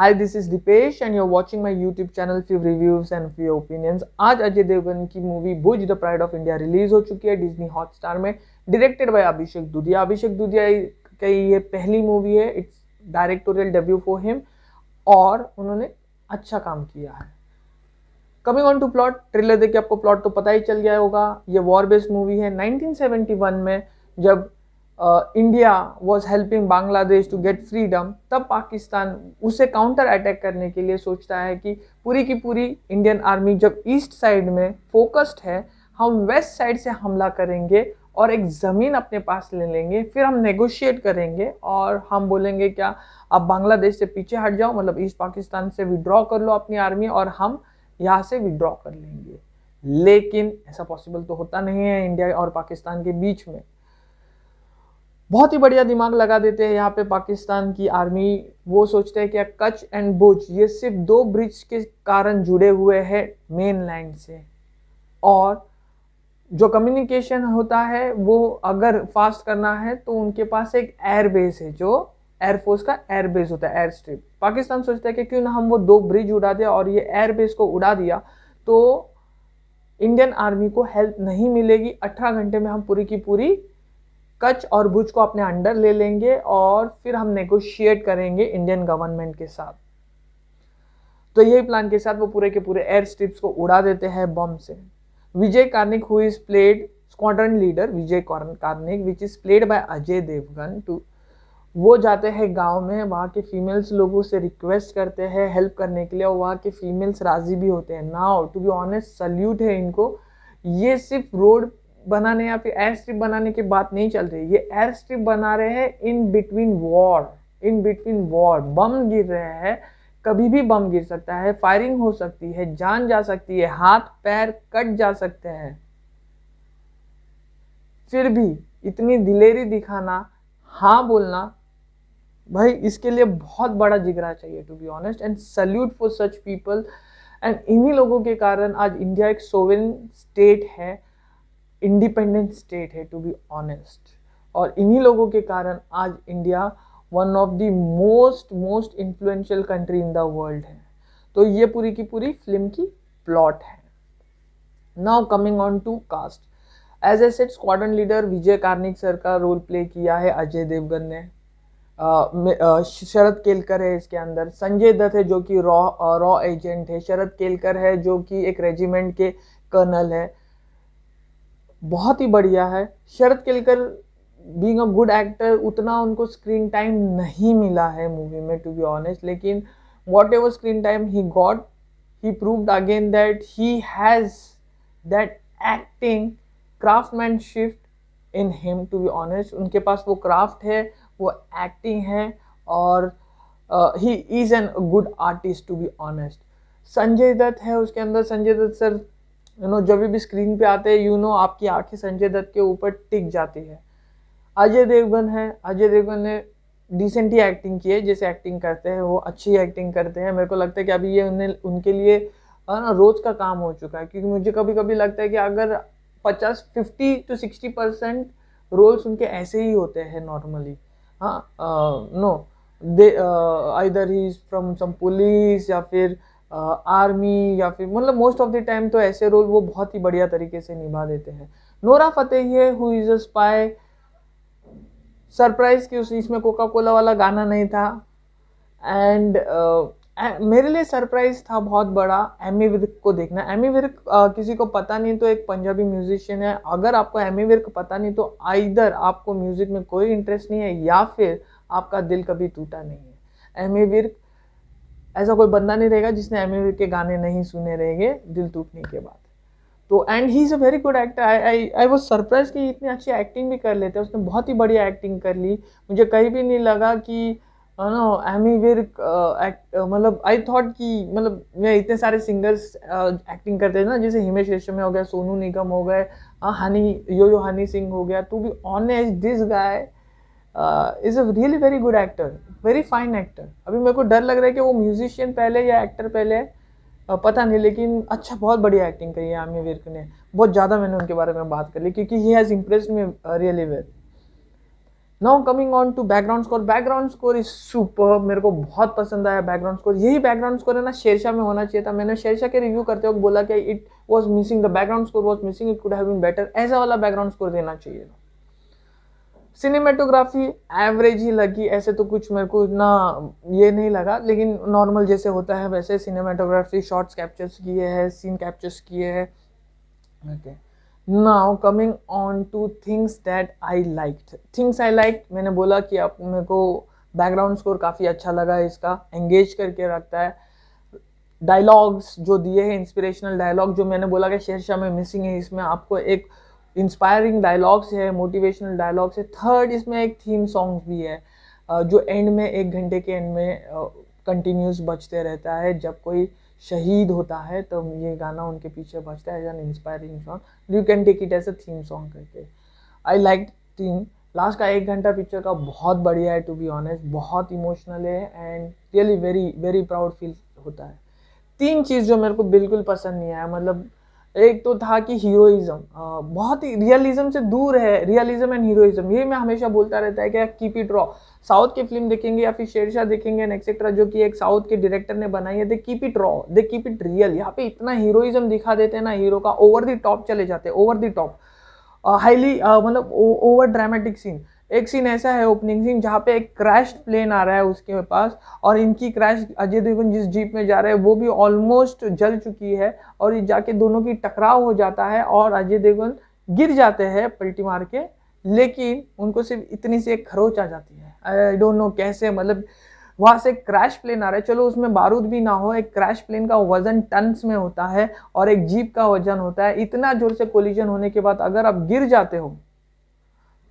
hi this is Dipesh and you are watching my YouTube channel few reviews and few opinions आज अजय देवगन की movie Bhuj the pride of India release हो चुकी है Disney Hotstar में directed by Abhishek Dudhaiya Abhishek Dudhaiya की ये पहली मूवी है it's directorial debut for him और उन्होंने अच्छा काम किया है coming on to plot trailer देखिए आपको प्लॉट तो पता ही चल गया होगा ये वॉर बेस्ड मूवी है नाइनटीन में जब India was helping Bangladesh to get freedom तब पाकिस्तान उसे काउंटर अटैक करने के लिए सोचता है कि पूरी की पूरी इंडियन आर्मी जब ईस्ट साइड में फोकस्ड है हम वेस्ट साइड से हमला करेंगे और एक ज़मीन अपने पास ले लेंगे फिर हम नेगोशिएट करेंगे और हम बोलेंगे क्या आप बांग्लादेश से पीछे हट जाओ मतलब ईस्ट पाकिस्तान से विड्रॉ कर लो अपनी आर्मी और हम यहाँ से विड्रॉ कर लेंगे लेकिन ऐसा पॉसिबल तो होता नहीं है इंडिया और पाकिस्तान के बीच में बहुत ही बढ़िया दिमाग लगा देते हैं यहाँ पे पाकिस्तान की आर्मी वो सोचते हैं कि कच एंड बुज ये सिर्फ दो ब्रिज के कारण जुड़े हुए हैं मेन लैंड से और जो कम्युनिकेशन होता है वो अगर फास्ट करना है तो उनके पास एक एयरबेस है जो एयरफोर्स का एयरबेस होता है एयर स्ट्रिप पाकिस्तान सोचता है कि क्यों ना हम वो दो ब्रिज उड़ा दें और ये एयरबेस को उड़ा दिया तो इंडियन आर्मी को हेल्प नहीं मिलेगी अठारह घंटे में हम पूरी की पूरी कच्छ और भुज को अपने अंडर ले लेंगे और फिर हम नेगोशिएट करेंगे इंडियन गवर्नमेंट के साथ तो यही प्लान के साथ वो पूरे के पूरे एयर स्ट्रिप्स को उड़ा देते हैं बॉम्ब से Vijay Karnik who is played squadron leader Vijay Karnik which is played by Ajay Devgn टू वो जाते हैं गांव में वहाँ के फीमेल्स लोगों से रिक्वेस्ट करते हैं हेल्प करने के लिए और वहाँ के फीमेल्स राजी भी होते हैं now to be honest salute है इनको ये सिर्फ रोड बनाने या फिर एयर स्ट्रिप बनाने की बात नहीं चल रही ये एयर स्ट्रिप बना रहे हैं in between war in between war बम गिर रहे हैं कभी भी बम गिर सकता है फायरिंग हो सकती है जान जा सकती है हाथ पैर कट जा सकते हैं फिर भी इतनी दिलेरी दिखाना हाँ बोलना भाई इसके लिए बहुत बड़ा जिगरा चाहिए to be honest and salute for such people and इन्हीं लोगों के कारण आज इंडिया एक सोवेन स्टेट है इंडिपेंडेंट स्टेट है टू बी ऑनेस्ट और इन्हीं लोगों के कारण आज India one of the most most influential country in the world है तो ये पूरी की पूरी फिल्म की प्लॉट है now coming on to cast as a set squadron leader Vijay Karnik sir का रोल प्ले किया है अजय देवगन ने uh, uh, शरद केलकर है इसके अंदर संजय दत्त है जो कि रॉ रॉ एजेंट है शरद केलकर है जो कि एक रेजिमेंट के कर्नल है बहुत ही बढ़िया है Sharad Kelkar being a good actor उतना उनको स्क्रीन टाइम नहीं मिला है मूवी में टू बी ऑनेस्ट लेकिन whatever screen time he got he proved again that he has that acting craftsmanship in him to be honest उनके पास वो क्राफ्ट है वो एक्टिंग है और he is an good artist to be honest Sanjay Dutt है उसके अंदर Sanjay Dutt sir you no जब भी स्क्रीन पे आते हैं यू नो आपकी आंखें संजय दत्त के ऊपर टिक जाती है अजय देवगन है अजय देवगन ने डिसेंट ही एक्टिंग की है जैसे एक्टिंग करते हैं वो अच्छी एक्टिंग करते हैं मेरे को लगता है कि अभी ये उन्हें उनके लिए ना रोज़ का काम हो चुका है क्योंकि मुझे कभी कभी लगता है कि अगर पचास fifty to sixty percent roles उनके ऐसे ही होते हैं नॉर्मली हाँ no they either he from some police या फिर आर्मी या फिर मतलब मोस्ट ऑफ द टाइम तो ऐसे रोल वो बहुत ही बढ़िया तरीके से निभा देते हैं Nora Fatehi who is a spy surprise कि उस इसमें कोका कोला वाला गाना नहीं था एंड uh, मेरे लिए सरप्राइज था बहुत बड़ा एमी विर्क को देखना एमी विर्क uh, किसी को पता नहीं तो एक पंजाबी म्यूजिशियन है अगर आपको एमी विर्क पता नहीं तो आइधर आपको म्यूज़िक में कोई इंटरेस्ट नहीं है या फिर आपका दिल कभी टूटा नहीं है एमी विर्क ऐसा कोई बंदा नहीं रहेगा जिसने एम के गाने नहीं सुने रहेंगे दिल टूटने के बाद तो and he is a very good actor I I I was surprise कि इतनी अच्छी एक्टिंग भी कर लेते हैं उसने बहुत ही बढ़िया एक्टिंग कर ली मुझे कहीं भी नहीं लगा कि नो एमी वेर मतलब आई थॉट कि मतलब मैं इतने सारे सिंगर्स एक्टिंग uh, करते थे ना जैसे हिमेश रेशमिया हो गया सोनू निगम हो गए हाँ, हनी यो यो हनी सिंह हो गया to be honest this guy is a really very good actor very fine actor अभी मेरे को डर लग रहा है कि वो म्यूजिशियन पहले या एक्टर पहले है uh, पता नहीं लेकिन अच्छा बहुत बढ़िया एक्टिंग करी है आमिर विर्क ने बहुत ज़्यादा मैंने उनके बारे में बात कर ली क्योंकि he has impress me really well now coming on to background score background score is super मेरे को बहुत पसंद आया बैकग्राउंड स्कोर यही बैकग्राउंड स्कोर है ना शेरशाह में होना चाहिए था मैंने शेरशाह के रिव्यू करते वक्त बोला कि it was missing the background score was missing it could have been better ऐसा वाला बैकग्राउंड स्कोर देना चाहिए था सिनेमेटोग्राफी एवरेज ही लगी ऐसे तो कुछ मेरे को इतना ये नहीं लगा लेकिन नॉर्मल जैसे होता है वैसे सिनेमेटोग्राफी शॉर्ट्स कैप्चर्स किए हैं सीन कैप्चर्स किए हैं okay now coming on to things that I like things I like मैंने बोला कि आप मेरे को बैकग्राउंड स्कोर काफ़ी अच्छा लगा इसका एंगेज करके रखता है डायलॉग्स जो दिए हैं इंस्पिरेशनल डायलॉग जो मैंने बोला कि शेरशाह में मिसिंग है इसमें आपको एक इंस्पायरिंग डायलॉग्स है मोटिवेशनल डायलॉग्स है थर्ड इसमें एक थीम सॉन्ग भी है जो एंड में एक घंटे के एंड में कंटिन्यूस बजते रहता है जब कोई शहीद होता है तो ये गाना उनके पीछे बजता है as an inspiring song you can take it as a theme song करके आई लाइक थीम लास्ट का एक घंटा पिक्चर का बहुत बढ़िया है टू बी ऑनेस्ट बहुत इमोशनल है and really very very proud feel होता है तीन चीज़ जो मेरे को बिल्कुल पसंद नहीं आया मतलब एक तो था कि हीरोइज्म बहुत ही रियलिज्म से दूर है रियलिज्म एंड हीरोइज्म ये मैं हमेशा बोलता रहता है कि कीप इट रॉ साउथ की फिल्म देखेंगे या फिर शेरशाह देखेंगे एंड एक्सेट्रा जो कि एक साउथ के डायरेक्टर ने बनाई है they keep it raw they keep it real यहाँ पे इतना हीरोइज्म दिखा देते हैं ना हीरो का ओवर द टॉप चले जाते ओवर द टॉप हाईली मतलब ओवर ड्रामेटिक सीन एक सीन ऐसा है ओपनिंग सीन जहाँ पे एक क्रैश प्लेन आ रहा है उसके पास और इनकी क्रैश अजय देवगन जिस जीप में जा रहे हैं वो भी ऑलमोस्ट जल चुकी है और ये जाके दोनों की टकराव हो जाता है और अजय देवगन गिर जाते हैं पलटी मार के लेकिन उनको सिर्फ इतनी सी एक खरोच आ जाती है आई डोंट नो कैसे मतलब वहाँ से क्रैश प्लेन आ रहा है चलो उसमें बारूद भी ना हो एक क्रैश प्लेन का वजन टन्स में होता है और एक जीप का वजन होता है इतना जोर से कोलिजन होने के बाद अगर आप गिर जाते हो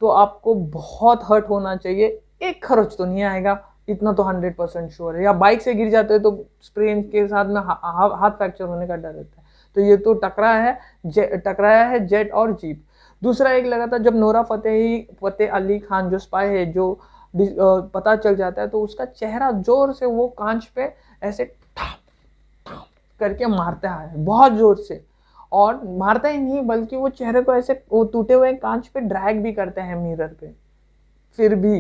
तो आपको बहुत हर्ट होना चाहिए एक खर्च तो नहीं आएगा इतना तो हंड्रेड परसेंट श्योर है या बाइक से गिर जाते हैं तो स्प्रेन के साथ में हा, हा, हाथ फ्रैक्चर होने का डर रहता है तो ये तो टकराया है टकराया है जेट और जीप दूसरा एक लगा था जब नोरा फतेह फतेह अली खान जो स्पाई है जो पता चल जाता है तो उसका चेहरा जोर से वो कांच पे ऐसे करके मारता है बहुत जोर से और मारता ही नहीं बल्कि वो चेहरे को ऐसे वो टूटे हुए कांच पे ड्रैग भी करते हैं मिरर पे फिर भी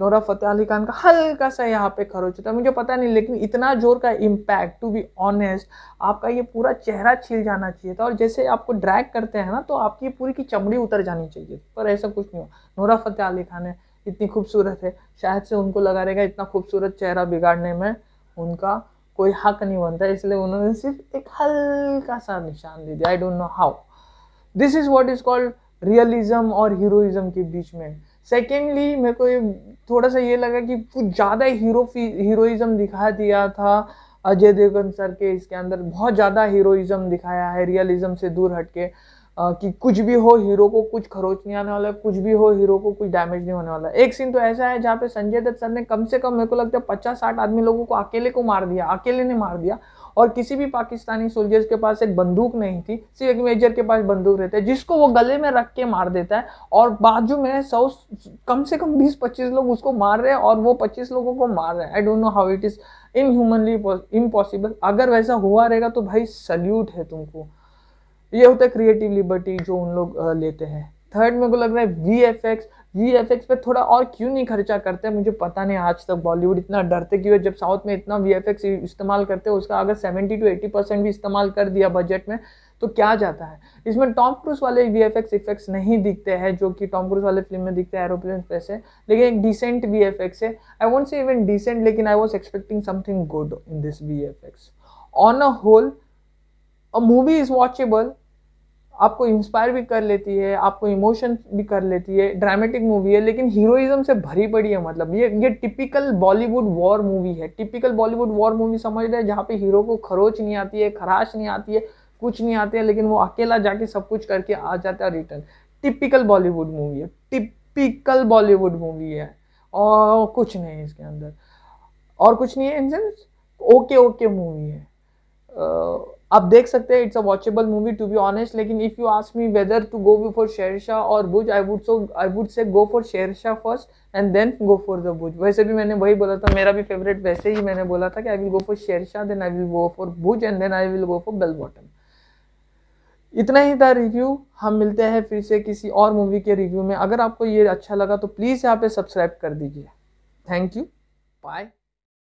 नोरा फतेह अली खान का हल्का सा यहाँ पे खरोच होता है मुझे पता नहीं लेकिन इतना जोर का इम्पैक्ट टू बी ऑनेस्ट आपका ये पूरा चेहरा छील जाना चाहिए था और जैसे आपको ड्रैग करते हैं ना तो आपकी पूरी की चमड़ी उतर जानी चाहिए पर ऐसा कुछ नहीं हुआ नोरा फतेह अली खान है इतनी खूबसूरत है शायद से उनको लगा रहेगा इतना खूबसूरत चेहरा बिगाड़ने में उनका कोई हक नहीं बनता इसलिए उन्होंने सिर्फ एक हल्का सा निशान दे दिया I don't know how this is what is called realism और हीरोइज्म के बीच में सेकेंडली मेरे को ये थोड़ा सा ये लगा कि कुछ ज़्यादा हीरो हीरोइज्म दिखा दिया था अजय देवगन सर के इसके अंदर बहुत ज़्यादा हीरोइज्म दिखाया है रियलिज्म से दूर हटके कि कुछ भी हो हीरो को कुछ खरोच नहीं आने वाला कुछ भी हो हीरो को कुछ डैमेज नहीं होने वाला एक सीन तो ऐसा है जहाँ पे संजय दत्त सर ने कम से कम मेरे को लगता है पचास साठ आदमी लोगों को अकेले को मार दिया अकेले ने मार दिया और किसी भी पाकिस्तानी सोल्जर्स के पास एक बंदूक नहीं थी सिर्फ एक मेजर के पास बंदूक रहता है जिसको वो गले में रख के मार देता है और बाजू में सौ कम से कम बीस पच्चीस लोग उसको मार रहे हैं और वो पच्चीस लोगों को मार रहे हैं I don't know how it is inhumanly impossible अगर वैसा हुआ रहेगा तो भाई सल्यूट है तुमको ये होता है क्रिएटिव लिबर्टी जो उन लोग लेते हैं थर्ड मेरे को लग रहा है V F X V F X पे थोड़ा और क्यों नहीं खर्चा करते मुझे पता नहीं आज तक बॉलीवुड इतना डरते क्यों है जब साउथ में इतना वी एफ एक्स इस्तेमाल करते हैं उसका अगर सेवेंटी टू एटी परसेंट भी इस्तेमाल कर दिया बजट में तो क्या जाता है इसमें टॉम क्रूज वाले वी एफ एक्स इफेक्ट्स नहीं दिखते हैं जो कि टॉम क्रूज वाले फिल्म में दिखते हैं एरोप्लेन पैसे लेकिन एक डिसेंट वी एफ एक्स है I want say even decent लेकिन I was expecting something good in this V F X on a whole a movie is watchable आपको इंस्पायर भी कर लेती है आपको इमोशन भी कर लेती है ड्रामेटिक मूवी है लेकिन हीरोइज्म से भरी पड़ी है मतलब ये ये टिपिकल बॉलीवुड वॉर मूवी है टिपिकल बॉलीवुड वॉर मूवी समझ रहे हैं जहाँ पे हीरो को खरोच नहीं आती है खराश नहीं आती है कुछ नहीं आते है लेकिन वो अकेला जाके सब कुछ करके आ जाता है रिटर्न टिपिकल बॉलीवुड मूवी है टिपिकल बॉलीवुड मूवी है और कुछ नहीं है इसके अंदर और कुछ नहीं है in sense okay okay movie है आप देख सकते हैं it's a watchable movie to be honest लेकिन if you ask me whether to go for Shershaah और Bhuj I would so I would say go for Shershaah first and then go for the Bhuj वैसे भी मैंने वही बोला था मेरा भी फेवरेट वैसे ही मैंने बोला था कि I will go for Shershaah then I will go for Bhuj and then I will go for Bell Bottom इतना ही था रिव्यू हम मिलते हैं फिर से किसी और मूवी के रिव्यू में अगर आपको ये अच्छा लगा तो प्लीज़ यहाँ पे सब्सक्राइब कर दीजिए थैंक यू बाय